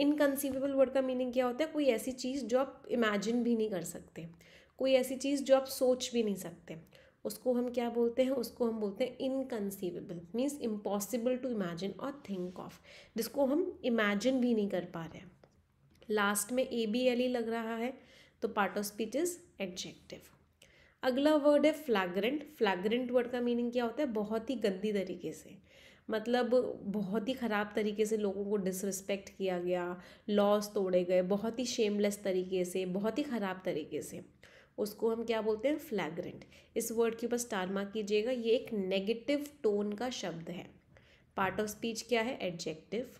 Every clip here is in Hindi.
इनकन्सीवेबल वर्ड का मीनिंग क्या होता है कोई ऐसी चीज़ जो आप इमेजिन भी नहीं कर सकते कोई ऐसी चीज़ जो आप सोच भी नहीं सकते उसको हम क्या बोलते हैं उसको हम बोलते हैं inconceivable means impossible to imagine और थिंक ऑफ जिसको हम इमेजिन भी नहीं कर पा रहे हैं लास्ट में ए बी एल ई लग रहा है तो part of speech is adjective अगला वर्ड है फ्लैगरेंट फ्लैगरेंट वर्ड का मीनिंग क्या होता है बहुत ही गंदी तरीके से मतलब बहुत ही ख़राब तरीके से लोगों को डिसरिस्पेक्ट किया गया लॉस तोड़े गए बहुत ही शेमलेस तरीके से बहुत ही ख़राब तरीके से उसको हम क्या बोलते हैं फ्लैग्रेंट इस वर्ड के ऊपर स्टार मार्क कीजिएगा ये एक नेगेटिव टोन का शब्द है पार्ट ऑफ स्पीच क्या है एडजेक्टिव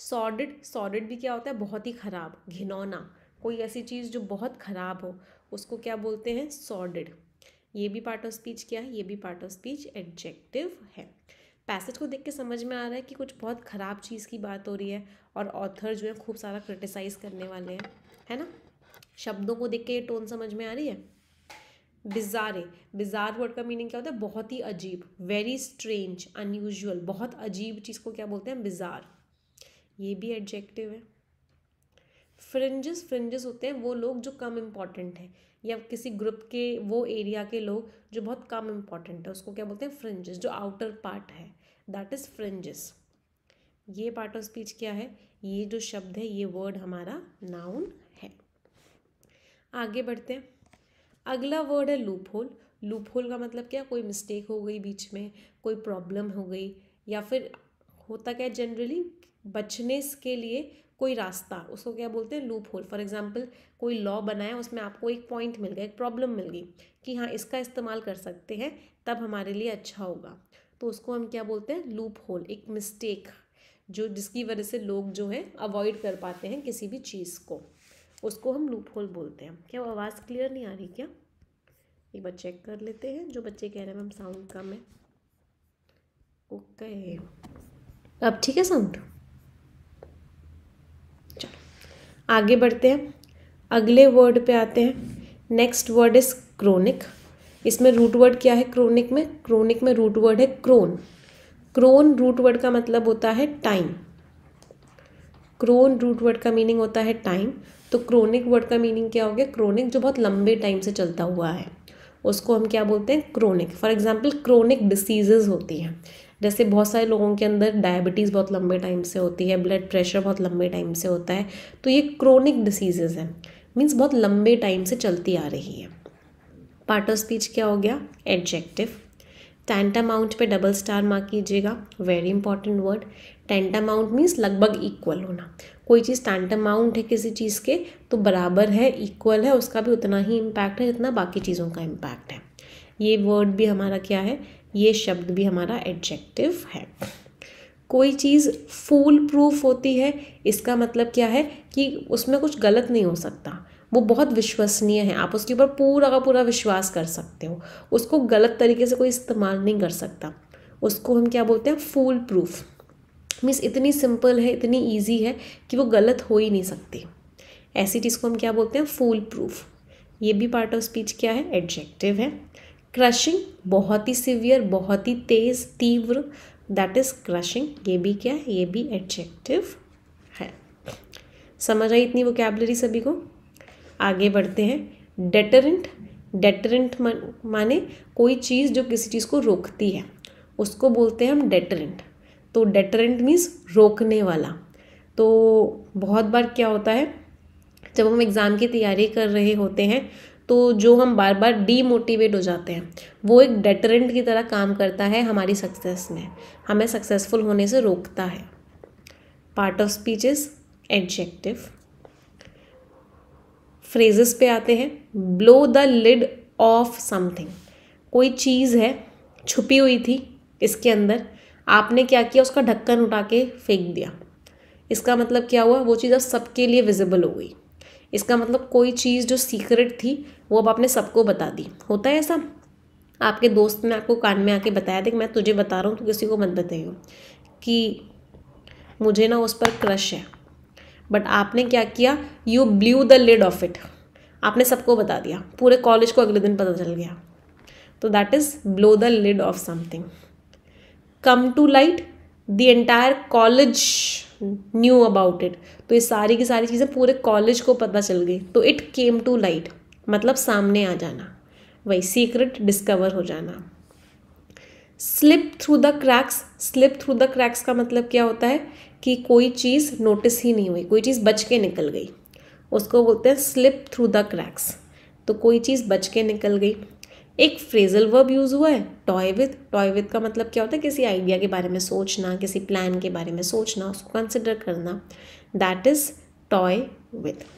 सॉडिड सॉडिड भी क्या होता है बहुत ही ख़राब घिनौना कोई ऐसी चीज़ जो बहुत ख़राब हो उसको क्या बोलते हैं सॉडिड ये भी पार्ट ऑफ स्पीच क्या है ये भी पार्ट ऑफ स्पीच एडजेक्टिव है पैसेज को देख के समझ में आ रहा है कि कुछ बहुत ख़राब चीज़ की बात हो रही है और ऑथर जो है खूब सारा क्रिटिसाइज़ करने वाले हैं है ना शब्दों को देख के ये टोन समझ में आ रही है बिजारे बिजार वर्ड का मीनिंग क्या होता है बहुत ही अजीब वेरी स्ट्रेंज अनयूजल बहुत अजीब चीज़ को क्या बोलते हैं बिजार ये भी एडजेक्टिव है फ्रिंजेस फ्रिंजेस होते हैं वो लोग जो कम इम्पॉर्टेंट हैं या किसी ग्रुप के वो एरिया के लोग जो बहुत कम इम्पॉर्टेंट है उसको क्या बोलते हैं फ्रिंजेस जो आउटर पार्ट है दैट इज़ फ्रिंजेस ये पार्ट ऑफ स्पीच क्या है ये जो शब्द है ये वर्ड हमारा नाउन है आगे बढ़ते हैं अगला वर्ड है लूप होल लूप होल का मतलब क्या कोई मिस्टेक हो गई बीच में कोई प्रॉब्लम हो गई या फिर होता क्या है जनरली बचने के लिए कोई रास्ता उसको क्या बोलते हैं लूप होल फॉर एग्जाम्पल कोई लॉ बनाया उसमें आपको एक पॉइंट मिल गया एक प्रॉब्लम मिल गई कि हाँ इसका इस्तेमाल कर सकते हैं तब हमारे लिए अच्छा होगा तो उसको हम क्या बोलते हैं लूप होल एक मिस्टेक जो जिसकी वजह से लोग जो है अवॉइड कर पाते हैं किसी भी चीज़ को उसको हम लूप होल बोलते हैं क्या आवाज़ क्लियर नहीं आ रही क्या एक बार चेक कर लेते हैं जो बच्चे कह रहे हैं मैम साउंड कम है ओके अब ठीक है साउंड चलो आगे बढ़ते हैं अगले वर्ड पे आते हैं नेक्स्ट वर्ड इज क्रोनिक इसमें रूट वर्ड क्या है क्रोनिक में क्रोनिक में रूट वर्ड है क्रोन क्रोन रूट वर्ड का मतलब होता है टाइम क्रोन रूट वर्ड का मीनिंग होता है टाइम तो क्रोनिक वर्ड का मीनिंग क्या हो गया क्रोनिक जो बहुत लंबे टाइम से चलता हुआ है उसको हम क्या बोलते हैं chronic for example chronic diseases होती हैं जैसे बहुत सारे लोगों के अंदर डायबिटीज़ बहुत लंबे टाइम से होती है ब्लड प्रेशर बहुत लंबे टाइम से होता है तो ये क्रोनिक डिसीजेज़ हैं मीन्स बहुत लंबे टाइम से चलती आ रही है पार्ट ऑफ स्पीच क्या हो गया एडजेक्टिव टेंटा माउंट पर डबल स्टार मार्क कीजिएगा very important word tantamount means लगभग इक्वल होना कोई चीज़ टेंटा माउंट है किसी चीज़ के तो बराबर है इक्वल है उसका भी उतना ही इम्पैक्ट है जितना बाकी चीज़ों का इम्पैक्ट है ये वर्ड भी हमारा क्या है ये शब्द भी हमारा एडजेक्टिव है कोई चीज़ फूल प्रूफ होती है इसका मतलब क्या है कि उसमें कुछ गलत नहीं हो सकता वो बहुत विश्वसनीय है आप उसके ऊपर पूरा का पूरा विश्वास कर सकते हो उसको गलत तरीके से कोई इस्तेमाल नहीं कर सकता उसको हम क्या बोलते हैं फूल प्रूफ मीन्स इतनी सिंपल है इतनी ईजी है कि वो गलत हो ही नहीं सकती ऐसी चीज़ को हम क्या बोलते हैं फूल प्रूफ ये भी पार्ट ऑफ स्पीच क्या है एडजेक्टिव है क्रशिंग बहुत ही सिवियर बहुत ही तेज तीव्र दैट इज क्रशिंग ये भी क्या है ये भी एडजेक्टिव है समझ आई इतनी वोकेबलरी सभी को आगे बढ़ते हैं डेटरेंट डेटरेंट माने कोई चीज़ जो किसी चीज़ को रोकती है उसको बोलते हैं हम डेटरेंट तो डेटरेंट मीन्स रोकने वाला तो बहुत बार क्या होता है जब हम एग्ज़ाम की तैयारी कर रहे होते हैं तो जो हम बार बार डीमोटिवेट हो जाते हैं वो एक डेटरेंट की तरह काम करता है हमारी सक्सेस में हमें सक्सेसफुल होने से रोकता है part of speech is adjective phrases पे आते हैं blow the lid of something कोई चीज़ है छुपी हुई थी इसके अंदर आपने क्या किया उसका ढक्कन उठा के फेंक दिया इसका मतलब क्या हुआ वो चीज़ अब सबके लिए विजिबल हो गई इसका मतलब कोई चीज़ जो सीक्रेट थी वो अब आपने सबको बता दी होता है ऐसा आपके दोस्त ने आपको कान में आके बताया था कि मैं तुझे बता रहा हूँ तो किसी को मत बताइ कि मुझे ना उस पर क्रश है बट आपने क्या किया you blew the lid of it आपने सबको बता दिया पूरे कॉलेज को अगले दिन पता चल गया तो that is blow the lid of something come to light the entire college knew about it तो ये सारी की सारी चीज़ें पूरे कॉलेज को पता चल गई तो इट केम टू लाइट मतलब सामने आ जाना वही सीक्रेट डिस्कवर हो जाना slip through the cracks slip through the cracks का मतलब क्या होता है कि कोई चीज़ नोटिस ही नहीं हुई कोई चीज़ बच के निकल गई उसको बोलते हैं स्लिप थ्रू द क्रैक्स तो कोई चीज़ बच के निकल गई एक फ्रेजल वर्ब यूज़ हुआ है टॉय विथ टॉय विथ का मतलब क्या होता है किसी आइडिया के बारे में सोचना किसी प्लान के बारे में सोचना उसको कंसिडर करना दैट इज़ टॉय विथ